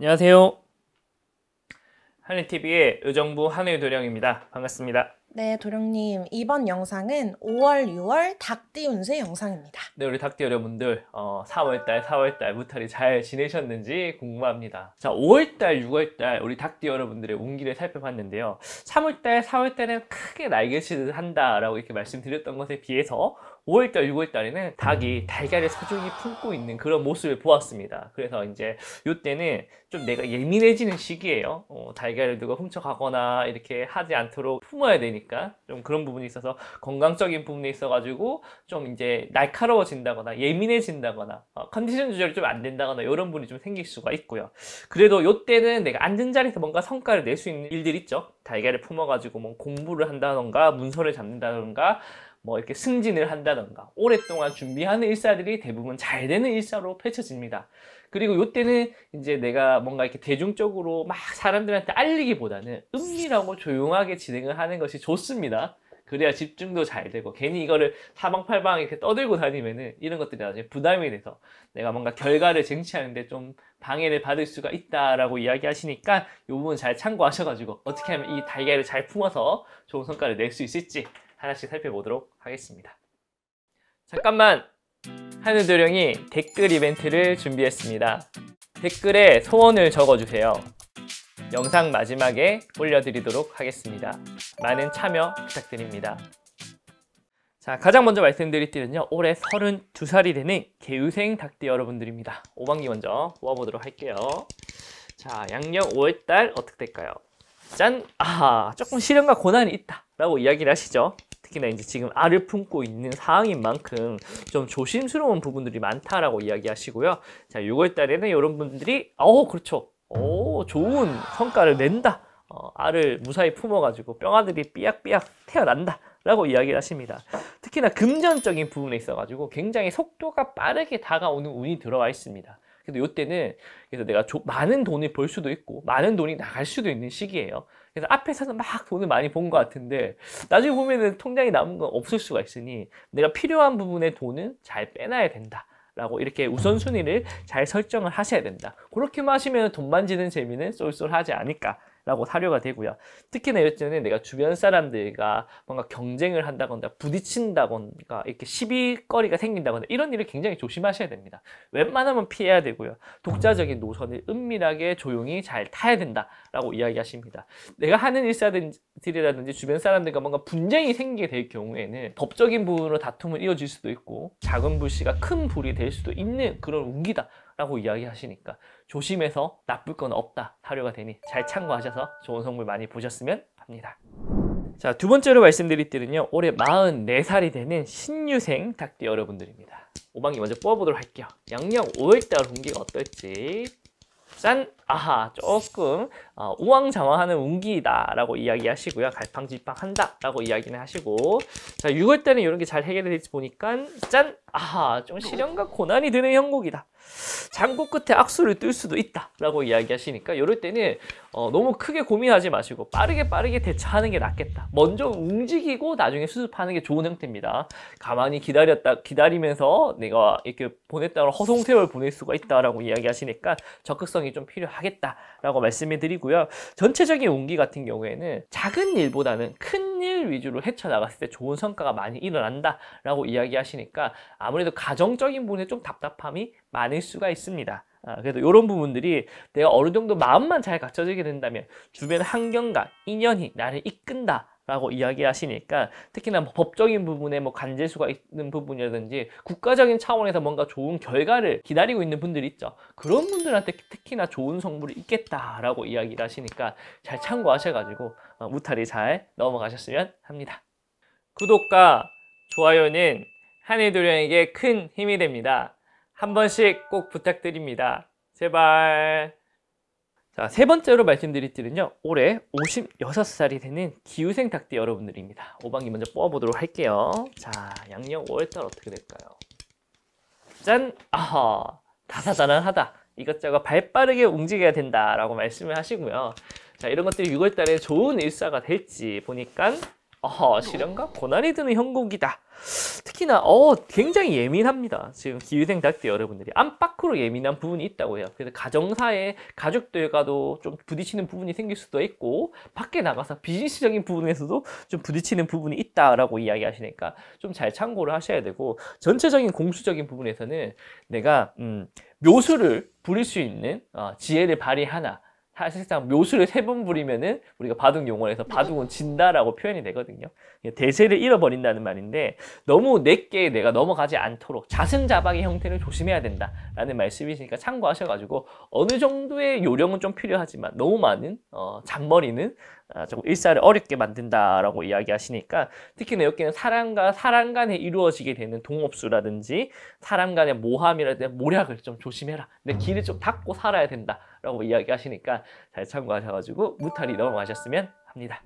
안녕하세요. 한일TV의 의정부 한일 도령입니다. 반갑습니다. 네, 도령님. 이번 영상은 5월, 6월 닭띠 운세 영상입니다. 네, 우리 닭띠 여러분들 어, 3월달, 4월달 무탈이 잘 지내셨는지 궁금합니다. 자, 5월달, 6월달 우리 닭띠 여러분들의 운기를 살펴봤는데요. 3월달, 4월달은 크게 날개치듯 한다라고 이렇게 말씀드렸던 것에 비해서 5월달, 6월달에는 닭이 음. 달걀을 사중히 품고 있는 그런 모습을 보았습니다. 그래서 이제 이때는 좀 내가 예민해지는 시기예요. 어, 달걀을 누가 훔쳐가거나 이렇게 하지 않도록 품어야 되니까 좀 그런 부분이 있어서 건강적인 부분에 있어가지고 좀 이제 날카로워진다거나 예민해진다거나 어, 컨디션 조절이 좀 안 된다거나 이런 분이 좀 생길 수가 있고요. 그래도 이때는 내가 앉은 자리에서 뭔가 성과를 낼 수 있는 일들 있죠. 달걀을 품어가지고 뭐 공부를 한다던가 문서를 잡는다던가 뭐 이렇게 승진을 한다던가 오랫동안 준비하는 일사들이 대부분 잘 되는 일사로 펼쳐집니다. 그리고 이때는 이제 내가 뭔가 이렇게 대중적으로 막 사람들한테 알리기보다는 은밀하고 조용하게 진행을 하는 것이 좋습니다. 그래야 집중도 잘 되고 괜히 이거를 사방팔방 이렇게 떠들고 다니면은 이런 것들이 나중에 부담이 돼서 내가 뭔가 결과를 쟁취하는데 좀 방해를 받을 수가 있다라고 이야기하시니까 이 부분 잘 참고하셔가지고 어떻게 하면 이 달걀을 잘 품어서 좋은 성과를 낼 수 있을지 하나씩 살펴보도록 하겠습니다. 잠깐만! 한우도령이 댓글 이벤트를 준비했습니다. 댓글에 소원을 적어주세요. 영상 마지막에 올려드리도록 하겠습니다. 많은 참여 부탁드립니다. 자, 가장 먼저 말씀드릴 때는요 올해 32살이 되는 개우생 닭띠 여러분들입니다. 5반기 먼저 모아보도록 할게요. 자, 양력 5월달 어떻게 될까요? 짠! 아, 조금 시련과 고난이 있다. 라고 이야기를 하시죠. 특히나 이제 지금 알을 품고 있는 상황인 만큼 좀 조심스러운 부분들이 많다라고 이야기하시고요. 자, 6월 달에는 여러분들이 어, 그렇죠. 오, 어, 좋은 성과를 낸다. 어, 알을 무사히 품어가지고 뿅아들이 삐약삐약 태어난다. 라고 이야기를 하십니다. 특히나 금전적인 부분에 있어가지고 굉장히 속도가 빠르게 다가오는 운이 들어와 있습니다. 그래서 이때는 그래서 내가 조, 많은 돈을 벌 수도 있고 많은 돈이 나갈 수도 있는 시기예요. 그래서 앞에서는 막 돈을 많이 본 것 같은데 나중에 보면은 통장에 남은 건 없을 수가 있으니 내가 필요한 부분의 돈은 잘 빼놔야 된다. 라고 이렇게 우선순위를 잘 설정을 하셔야 된다. 그렇게만 하시면 돈만 지는 재미는 쏠쏠하지 않을까 라고 사료가 되고요. 특히나 요즘에 내가 주변 사람들과 뭔가 경쟁을 한다거나 부딪힌다거나 이렇게 시비거리가 생긴다거나 이런 일을 굉장히 조심하셔야 됩니다. 웬만하면 피해야 되고요. 독자적인 노선을 은밀하게 조용히 잘 타야 된다라고 이야기하십니다. 내가 하는 일사들이라든지 주변 사람들과 뭔가 분쟁이 생기게 될 경우에는 법적인 부분으로 다툼을 이어질 수도 있고 작은 불씨가 큰 불이 될 수도 있는 그런 운기다라고 이야기하시니까 조심해서 나쁠 건 없다 사료가 되니 잘 참고하셔서 좋은 선물 많이 보셨으면 합니다. 자, 두 번째로 말씀드릴 때는요. 올해 44살이 되는 신유생 닭띠 여러분들입니다. 오방기 먼저 뽑아보도록 할게요. 양력 5월달 공기가 어떨지 짠! 아하, 조금 어, 우왕좌왕하는 운기다라고 이야기하시고요. 갈팡질팡한다라고 이야기는 하시고 자 6월 때는 이런 게 잘 해결이 될지 보니까 짠! 아하 좀 시련과 고난이 드는 형국이다. 장고 끝에 악수를 뜰 수도 있다라고 이야기하시니까 이럴 때는 어, 너무 크게 고민하지 마시고 빠르게 빠르게 대처하는 게 낫겠다. 먼저 움직이고 나중에 수습하는 게 좋은 형태입니다. 가만히 기다렸다 기다리면서 내가 이렇게 보냈다고 허송세월 보낼 수가 있다라고 이야기하시니까 적극성이 좀 필요하겠다라고 말씀해 드리고. 있고요. 전체적인 운기 같은 경우에는 작은 일보다는 큰 일 위주로 헤쳐나갔을 때 좋은 성과가 많이 일어난다라고 이야기하시니까 아무래도 가정적인 부분에 좀 답답함이 많을 수가 있습니다. 아, 그래도 이런 부분들이 내가 어느 정도 마음만 잘 갖춰지게 된다면 주변 환경과 인연이 나를 이끈다 라고 이야기하시니까 특히나 뭐 법적인 부분에 뭐 간재수가 있는 부분이라든지 국가적인 차원에서 뭔가 좋은 결과를 기다리고 있는 분들이 있죠. 그런 분들한테 특히나 좋은 성분이 있겠다라고 이야기를 하시니까 잘 참고하셔가지고 어, 무탈이 잘 넘어가셨으면 합니다. 구독과 좋아요는 한일도령에게 큰 힘이 됩니다. 한 번씩 꼭 부탁드립니다. 제발. 자, 세 번째로 말씀드릴 때는요 올해 56살이 되는 기우생 닭띠 여러분들입니다. 오방기 먼저 뽑아보도록 할게요. 자, 양력 5월달 어떻게 될까요? 짠! 아하! 다사다난하다. 이것저것 발빠르게 움직여야 된다라고 말씀을 하시고요. 자, 이런 것들이 6월달에 좋은 일사가 될지 보니까 어, 실련과 고난이 드는 형국이다. 특히나 어, 굉장히 예민합니다. 지금 기유생 대학 여러분들이 안팎으로 예민한 부분이 있다고 해요. 그래서 가정사에 가족들과도 좀 부딪히는 부분이 생길 수도 있고 밖에 나가서 비즈니스적인 부분에서도 좀 부딪히는 부분이 있다라고 이야기하시니까 좀 잘 참고를 하셔야 되고 전체적인 공수적인 부분에서는 내가 음, 묘수를 부릴 수 있는 어, 지혜를 발휘하나 사실상 묘수를 세 번 부리면은 우리가 바둑 용어에서 네. 바둑은 진다라고 표현이 되거든요. 대세를 잃어버린다는 말인데 너무 내게 내가 넘어가지 않도록 자승자박의 형태를 조심해야 된다라는 말씀이시니까 참고하셔가지고 어느 정도의 요령은 좀 필요하지만 너무 많은 어, 잔머리는 아, 조금 일사를 어렵게 만든다라고 이야기하시니까 특히나 네, 여기는 사람과 사람 간에 이루어지게 되는 동업수라든지 사람 간의 모함이라든지 모략을 좀 조심해라. 내 길을 좀 닫고 살아야 된다. 라고 이야기하시니까 잘 참고하셔가지고 무탈이 넘어가셨으면 합니다.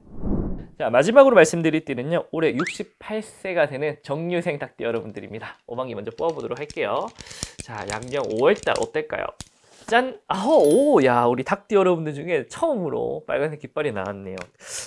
자 마지막으로 말씀드릴 띠는요 올해 68세가 되는 정유생 닭띠 여러분들입니다 오방기 먼저 뽑아보도록 할게요 자 양력 5월달 어떨까요? 짠! 아호! 오! 야 우리 닭띠 여러분들 중에 처음으로 빨간색 깃발이 나왔네요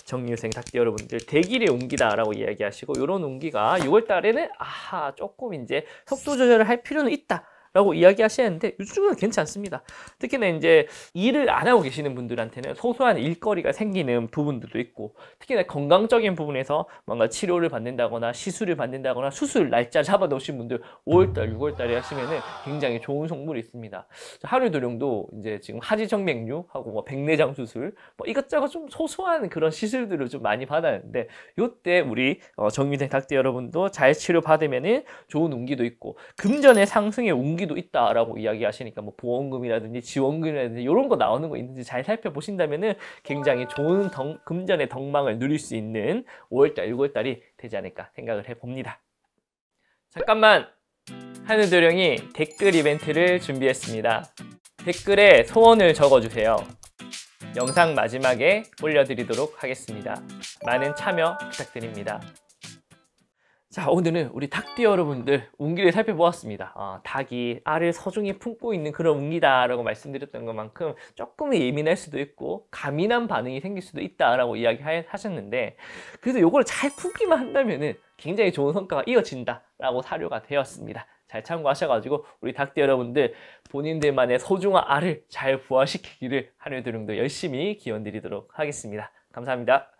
정유생 닭띠 여러분들 대길의 운기다 라고 이야기하시고 이런 운기가 6월달에는 아하 조금 이제 속도 조절을 할 필요는 있다 라고 이야기하시는데 요즘은 괜찮습니다. 특히나 이제 일을 안 하고 계시는 분들한테는 소소한 일거리가 생기는 부분들도 있고 특히나 건강적인 부분에서 뭔가 치료를 받는다거나 시술을 받는다거나 수술 날짜 잡아놓으신 분들 5월달, 6월달에 하시면은 굉장히 좋은 성물이 있습니다. 하루 도령도 이제 지금 하지정맥류하고 뭐 백내장 수술 뭐 이것저것 좀 소소한 그런 시술들을 좀 많이 받았는데 요때 우리 어, 정유생 닥대 여러분도 잘 치료 받으면은 좋은 운기도 있고 금전의 상승의 운기 여기도 있다라고 이야기하시니까 뭐 보험금이라든지 지원금이라든지 이런 거 나오는 거 있는지 잘 살펴보신다면은 굉장히 좋은 덩, 금전의 덕망을 누릴 수 있는 5월달, 6월달이 되지 않을까 생각을 해봅니다. 잠깐만! 하늘도령이 댓글 이벤트를 준비했습니다. 댓글에 소원을 적어주세요. 영상 마지막에 올려드리도록 하겠습니다. 많은 참여 부탁드립니다. 자 오늘은 우리 닭띠 여러분들 웅기를 살펴보았습니다 어, 닭이 알을 서중히 품고 있는 그런 웅기다 라고 말씀드렸던 것만큼 조금 예민할 수도 있고 가민한 반응이 생길 수도 있다 라고 이야기하셨는데 그래서 이걸 잘 품기만 한다면 은 굉장히 좋은 성과가 이어진다 라고 사료가 되었습니다 잘 참고하셔가지고 우리 닭띠 여러분들 본인들만의 소중한 알을 잘 부화시키기를 한늘드름도 열심히 기원 드리도록 하겠습니다 감사합니다